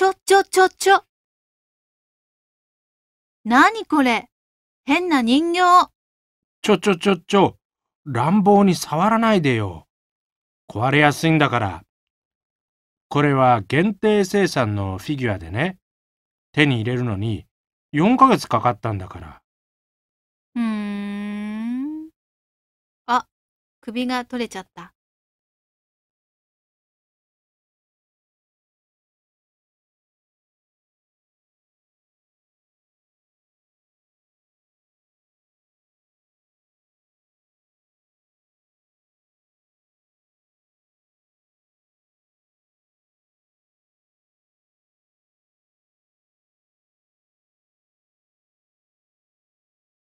ちょちょちょちょ。なにこれ変な人形。ちょちょちょちょ。乱暴に触らないでよ。壊れやすいんだから。これは限定生産のフィギュアでね。手に入れるのに4ヶ月かかったんだから。うーん。あ、首が取れちゃった。